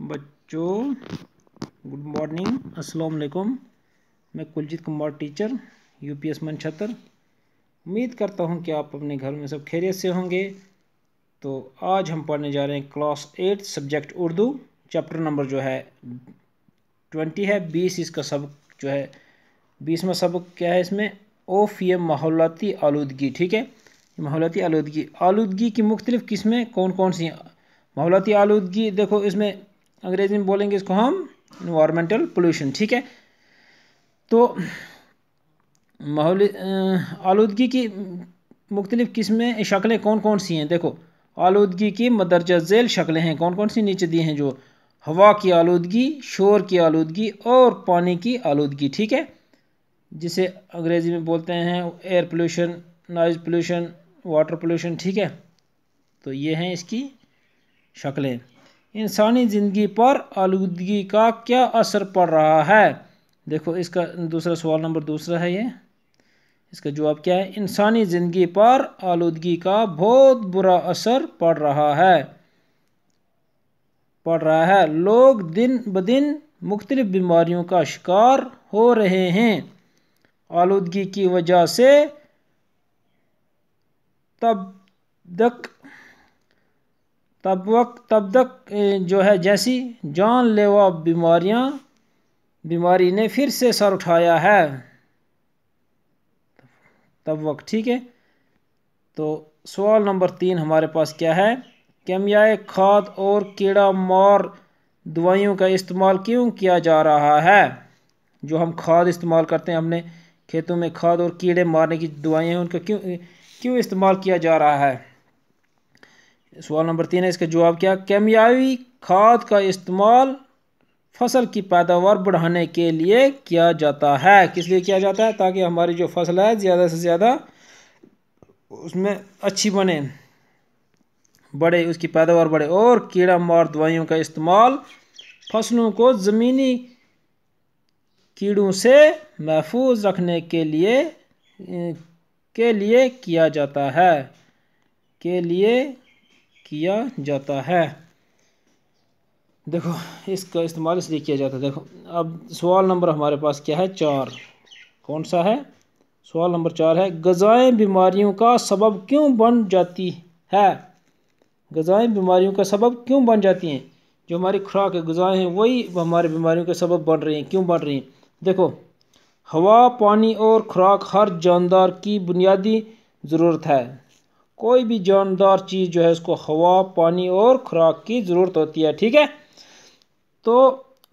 बच्चों good morning अस्सलाम वालेकुम मैं कुलजीत कुमार टीचर यूपीएस मन छतर उम्मीद करता हूँ कि आप अपने घर में सब खैरियत से होंगे तो आज हम पढ़ने जा रहे हैं class eight subject Urdu chapter number जो है ट्वेंटी है बीस इसका सबक जो है बीसवा सबक क्या है इसमें ओफ ये माहौलती आलूदगी ठीक है माहौलती आलूदगी आलूदगी की मुख्तलिफ किस्में कौन कौन सी हैं माहौलती आलूदगी देखो इसमें अंग्रेजी में बोलेंगे इसको हम इन्वायरमेंटल पोल्यूशन ठीक है तो माहौल आलूदगी की मुख्तलिफ़ किस्में शक्लें कौन कौन सी हैं देखो आलूदगी की मदरजा झेल शक्लें हैं कौन कौन सी नीचे दी हैं जो हवा की आलूदगी शोर की आलूदगी और पानी की आलूदगी ठीक है जिसे अंग्रेज़ी में बोलते हैं air pollution noise pollution water pollution ठीक है तो ये हैं इसकी शक्लें इंसानी ज़िंदगी पर आलूदगी का क्या असर पड़ रहा है देखो इसका दूसरा सवाल नंबर दूसरा है ये इसका जवाब क्या है इंसानी ज़िंदगी पर आलूदगी का बहुत बुरा असर पड़ रहा है पड़ रहा है लोग दिन ब दिन मुख्तलिफ़ बीमारियों का शिकार हो रहे हैं आलूदगी की वजह से तब तक तब वक्त तब तक जो है जैसी जानलेवा बीमारियां बीमारी ने फिर से सर उठाया है तब वक्त ठीक है तो सवाल नंबर तीन हमारे पास क्या है कैमियाए खाद और कीड़ा मार दवाइयों का इस्तेमाल क्यों किया जा रहा है जो हम खाद इस्तेमाल करते हैं हमने खेतों में खाद और कीड़े मारने की दवाइयाँ उनका क्यों क्यों इस्तेमाल किया जा रहा है सवाल नंबर तीन है इसका जवाब क्या कैमियावी खाद का इस्तेमाल फसल की पैदावार बढ़ाने के लिए किया जाता है किस लिए किया जाता है ताकि हमारी जो फसल है ज़्यादा से ज़्यादा उसमें अच्छी बने बढ़े उसकी पैदावार बढ़े और कीड़ा मार दवाइयों का इस्तेमाल फसलों को ज़मीनी कीड़ों से महफूज रखने के लिए के लिए किया जाता है के लिए किया जाता है देखो इसका इस्तेमाल इसलिए किया जाता है देखो अब सवाल नंबर हमारे पास क्या है चार कौन सा है सवाल नंबर चार है गजाएं बीमारियों का सबब क्यों बन जाती है गज़ाएँ बीमारियों का सबब क्यों बन जाती हैं जो हमारी खुराक है गज़ाएँ हैं वही हमारे बीमारियों के सबब बन रही हैं क्यों बन रही हैं देखो हवा पानी और खुराक हर जानदार की बुनियादी ज़रूरत है कोई भी जानदार चीज़ जो है उसको हवा पानी और खुराक की ज़रूरत होती है ठीक है तो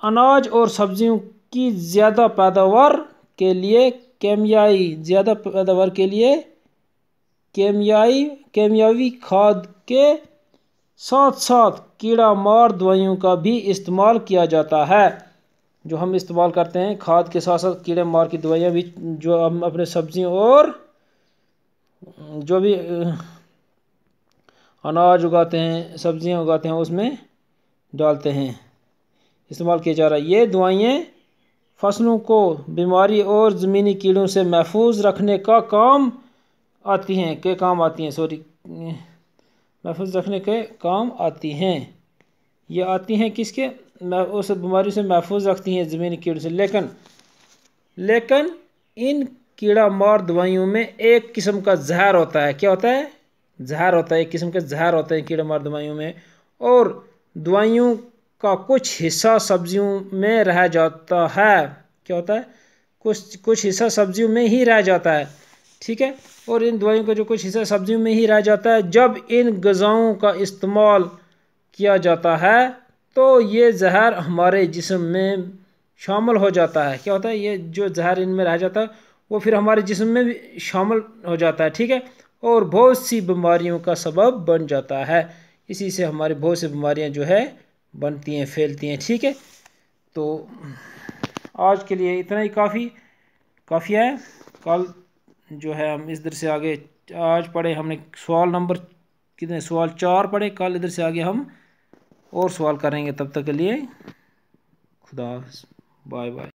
अनाज और सब्जियों की ज़्यादा पैदावार के लिए केमियाई ज़्यादा पैदावार के लिए केमियाई केमियावी खाद के साथ साथ कीड़ा मार दवाइयों का भी इस्तेमाल किया जाता है जो हम इस्तेमाल करते हैं खाद के साथ साथ कीड़े मार की दवाइयाँ भी जो हम अपने सब्जियों और जो भी अनाज उगाते हैं सब्जियां उगाते हैं उसमें डालते हैं इस्तेमाल किया जा रहा है ये दवाइयाँ फसलों को बीमारी और ज़मीनी कीड़ों से महफूज रखने का काम आती हैं के काम आती हैं सॉरी महफूज रखने के काम आती हैं ये आती हैं किसके उस बीमारी से महफूज रखती हैं ज़मीनी कीड़ों से लेकिन लेकिन इन कीड़ा मार दवाइयों में एक किस्म का जहर होता है क्या होता है जहर होता है एक किस्म के जहर होता है कीड़ा मार दवाइयों में और दवाइयों का कुछ हिस्सा सब्जियों में रह जाता है क्या होता है कुछ कुछ हिस्सा सब्जियों में ही रह जाता है ठीक है और इन दवाइयों का जो कुछ हिस्सा सब्जियों में ही रह जाता है जब इन गज़ाओं का इस्तेमाल किया जाता है तो ये जहर हमारे जिसम में शामिल हो जाता है क्या होता है ये जो जहर इनमें रह जाता है वो फिर हमारे जिसम में भी शामिल हो जाता है ठीक है और बहुत सी बीमारियों का सबब बन जाता है इसी से हमारी बहुत सी बीमारियां जो है बनती हैं फैलती हैं ठीक है तो आज के लिए इतना ही काफ़ी काफ़ी है कल जो है हम इधर से आगे आज पढ़े हमने सवाल नंबर कितने सवाल चार पढ़े कल इधर से आगे हम और सवाल करेंगे तब तक के लिए खुदा बाय बाय